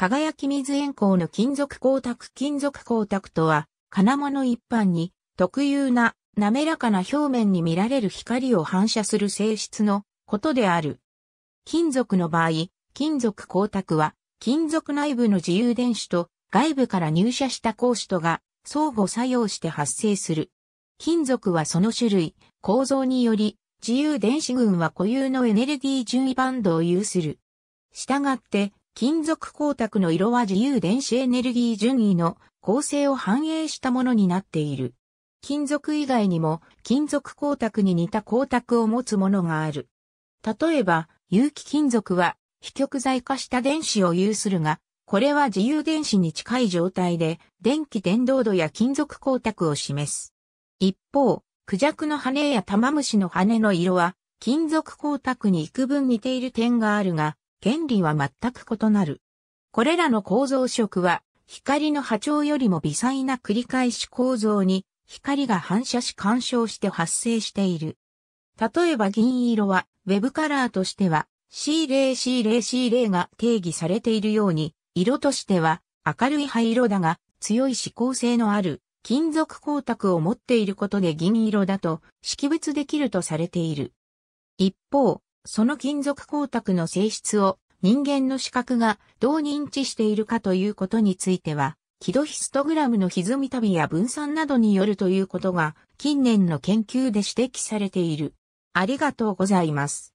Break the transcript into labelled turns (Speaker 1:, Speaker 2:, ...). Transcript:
Speaker 1: 輝き水塩鉱の金属光沢金属光沢とは、金物一般に特有な滑らかな表面に見られる光を反射する性質のことである。金属の場合、金属光沢は金属内部の自由電子と外部から入射した光子とが相互作用して発生する。金属はその種類、構造により自由電子群は固有のエネルギー順位バンドを有する。したがって、金属光沢の色は自由電子エネルギー順位の構成を反映したものになっている。金属以外にも金属光沢に似た光沢を持つものがある。例えば、有機金属は非極材化した電子を有するが、これは自由電子に近い状態で電気伝導度や金属光沢を示す。一方、クジャクの羽やタマムシの羽の色は金属光沢に幾分似ている点があるが、原理は全く異なる。これらの構造色は、光の波長よりも微細な繰り返し構造に、光が反射し干渉して発生している。例えば銀色は、ウェブカラーとしては、C0C0C0 が定義されているように、色としては、明るい灰色だが、強い指向性のある、金属光沢を持っていることで銀色だと識別できるとされている。一方、その金属光沢の性質を人間の視覚がどう認知しているかということについては、キドヒストグラムの歪み旅や分散などによるということが近年の研究で指摘されている。ありがとうございます。